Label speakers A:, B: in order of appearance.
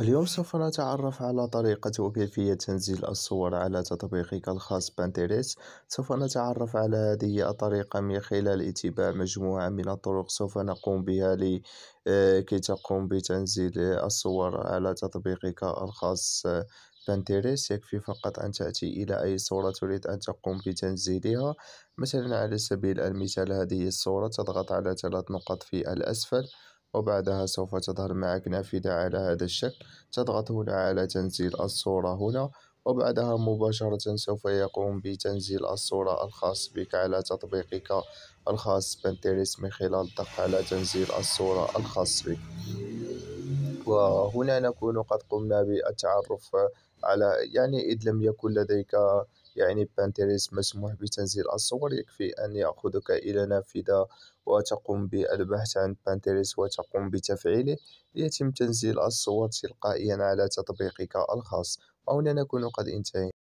A: اليوم سوف نتعرف على طريقة وكيفية تنزيل الصور على تطبيقك الخاص بانتيريس سوف نتعرف على هذه الطريقة من خلال اتباع مجموعة من الطرق سوف نقوم بها لكي آه، تقوم بتنزيل الصور على تطبيقك الخاص آه، بانتيريس يكفي فقط أن تأتي إلى أي صورة تريد أن تقوم بتنزيلها مثلا على سبيل المثال هذه الصورة تضغط على ثلاث نقط في الأسفل وبعدها سوف تظهر معك نافذة على هذا الشكل تضغط هنا على تنزيل الصورة هنا وبعدها مباشرة سوف يقوم بتنزيل الصورة الخاص بك على تطبيقك الخاص بانتريس من خلال الضغط على تنزيل الصورة الخاص بك وهنا نكون قد قمنا بالتعرف على يعني إذ لم يكن لديك يعني بانتريس مسموح بتنزيل الصور يكفي أن يأخذك إلى نافذة وتقوم بالبحث عن بانتريس وتقوم بتفعيله ليتم تنزيل الصور تلقائيا على تطبيقك الخاص وهنا نكون قد انتهينا